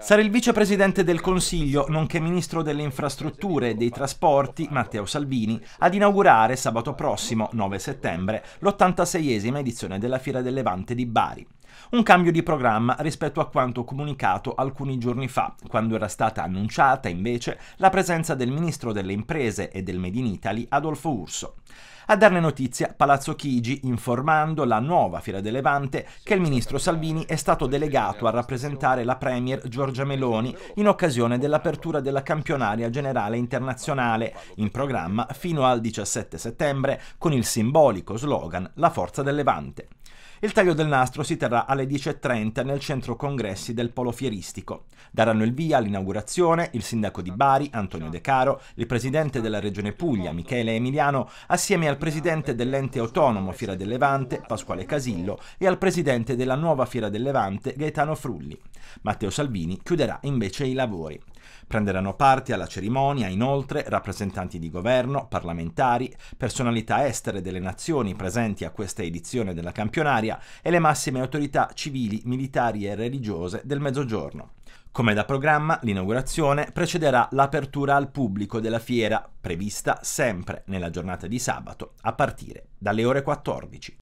Sarà il vicepresidente del Consiglio, nonché ministro delle infrastrutture e dei trasporti, Matteo Salvini, ad inaugurare sabato prossimo, 9 settembre, l'86esima edizione della Fiera del Levante di Bari. Un cambio di programma rispetto a quanto comunicato alcuni giorni fa, quando era stata annunciata invece la presenza del ministro delle imprese e del Made in Italy Adolfo Urso. A darne notizia Palazzo Chigi informando la nuova Fiera del Levante che il ministro Salvini è stato delegato a rappresentare la Premier Giorgia Meloni in occasione dell'apertura della campionaria generale internazionale, in programma fino al 17 settembre con il simbolico slogan La forza del Levante. Il taglio del nastro si terrà alle 10.30 nel centro congressi del Polo Fieristico. Daranno il via all'inaugurazione il sindaco di Bari, Antonio De Caro, il presidente della regione Puglia, Michele Emiliano, assieme al presidente dell'ente autonomo Fiera del Levante, Pasquale Casillo, e al presidente della nuova Fiera del Levante, Gaetano Frulli. Matteo Salvini chiuderà invece i lavori. Prenderanno parte alla cerimonia inoltre rappresentanti di governo, parlamentari, personalità estere delle nazioni presenti a questa edizione della campionaria e le massime autorità civili, militari e religiose del Mezzogiorno. Come da programma, l'inaugurazione precederà l'apertura al pubblico della fiera, prevista sempre nella giornata di sabato, a partire dalle ore 14.